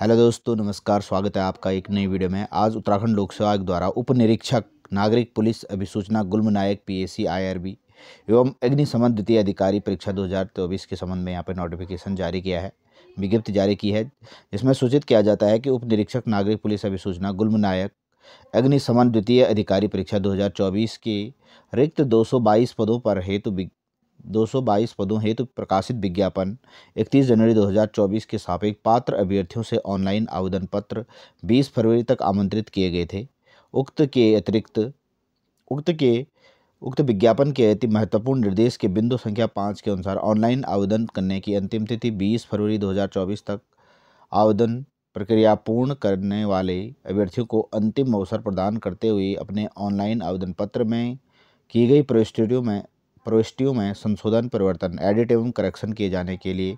hello दोस्तों नमस्कार स्वागत है आपका एक नई वीडियो में आज उत्तराखंड लोक सेवा आयोग द्वारा उप निरीक्षक नागरिक पुलिस अभिसूचना गुलम नायक पी आईआरबी एवं अग्निशमन द्वितीय अधिकारी परीक्षा 2024 के संबंध में यहाँ पर नोटिफिकेशन जारी किया है विज्ञप्ति जारी की है जिसमें सूचित किया जाता है कि उप निरीक्षक नागरिक पुलिस अभिसूचना गुलम नायक अग्निशमन द्वितीय अधिकारी परीक्षा 2024 के रिक्त दो पदों पर हेतु 222 पदों हेतु तो प्रकाशित विज्ञापन 31 जनवरी 2024 के सापेक पात्र अभ्यर्थियों से ऑनलाइन आवेदन पत्र 20 फरवरी तक आमंत्रित किए गए थे उक्त के अतिरिक्त उक्त के उक्त विज्ञापन के अति महत्वपूर्ण निर्देश के बिंदु संख्या पाँच के अनुसार ऑनलाइन आवेदन करने की अंतिम तिथि 20 फरवरी 2024 तक आवेदन प्रक्रिया पूर्ण करने वाले अभ्यर्थियों को अंतिम अवसर प्रदान करते हुए अपने ऑनलाइन आवेदन पत्र में की गई प्रविष्टियों में प्रविष्टियों में संशोधन परिवर्तन एडिट एवं करेक्शन किए जाने के लिए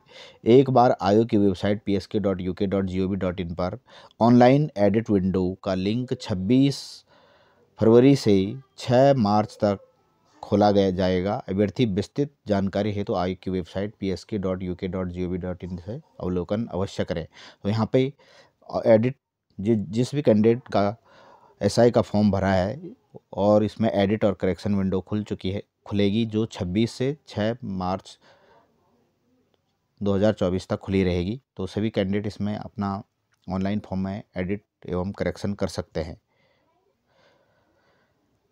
एक बार आयोग की website P S K dot U K dot G O V dot in पर ऑनलाइन एडिट विंडो का लिंक छब्बीस फरवरी से छः मार्च तक खोला गया जाएगा अभ्यर्थी विस्तृत जानकारी है तो आयोग की website P S K dot U K dot G O V dot in से अवलोकन अवश्य करें तो यहाँ पे एडिट जि, जिस भी कैंडिडेट का एस का फॉर्म भरा है और इसमें एडिट और करेक्शन विंडो खुल चुकी है खुलेगी जो 26 से 6 मार्च 2024 तक खुली रहेगी तो सभी कैंडिडेट इसमें अपना ऑनलाइन फॉर्म में एडिट एवं करेक्शन कर सकते हैं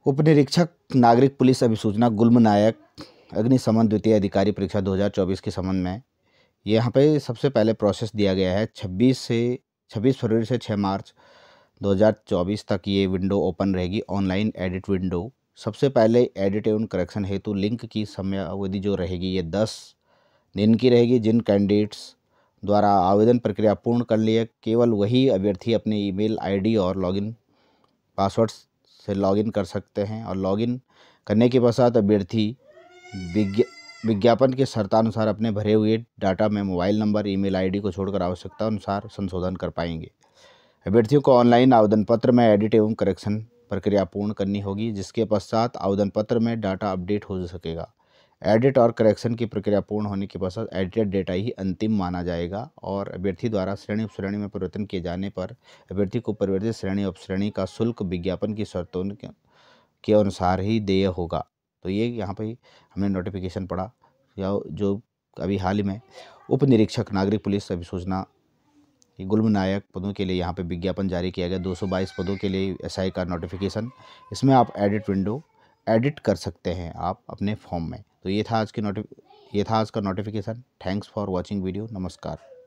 उपनिरीक्षक नागरिक पुलिस अभिसूचना गुलम नायक अग्निशमन द्वितीय अधिकारी परीक्षा 2024 के संबंध में यहाँ पे सबसे पहले प्रोसेस दिया गया है 26 से 26 फरवरी से 6 मार्च 2024 तक ये विंडो ओपन रहेगी ऑनलाइन एडिट विंडो सबसे पहले एडिट एवं करेक्शन हेतु लिंक की समयावधि जो रहेगी ये दस दिन की रहेगी जिन कैंडिडेट्स द्वारा आवेदन प्रक्रिया पूर्ण कर लिए केवल वही अभ्यर्थी अपने ईमेल आईडी और लॉगिन पासवर्ड से लॉगिन कर सकते हैं और लॉगिन करने के पश्चात अभ्यर्थी विज्ञा विज्ञापन के शर्तानुसार अपने भरे हुए डाटा में मोबाइल नंबर ईमेल आईडी को छोड़कर आवश्यकता अनुसार संशोधन कर पाएंगे अभ्यर्थियों को ऑनलाइन आवेदन पत्र में एडिट एवं करेक्शन प्रक्रिया पूर्ण करनी होगी जिसके पश्चात आवेदन पत्र में डाटा अपडेट हो सकेगा एडिट और करेक्शन की प्रक्रिया पूर्ण होने के पश्चात एडिटेड डेटा ही अंतिम माना जाएगा और अभ्यर्थी द्वारा श्रेणी उपश्रेणी में परिवर्तन किए जाने पर अभ्यर्थी को परिवर्तित श्रेणी उप श्रेणी का शुल्क विज्ञापन की शर्तों के अनुसार ही देय होगा तो ये यहाँ पर हमने नोटिफिकेशन पढ़ा या जो अभी हाल ही में उप निरीक्षक नागरिक पुलिस अभिसूचना गुलम नायक पदों के लिए यहाँ पे विज्ञापन जारी किया गया 222 पदों के लिए एसआई का नोटिफिकेशन इसमें आप एडिट विंडो एडिट कर सकते हैं आप अपने फॉर्म में तो ये था आज की नोटि ये था आज का notification thanks for watching video नमस्कार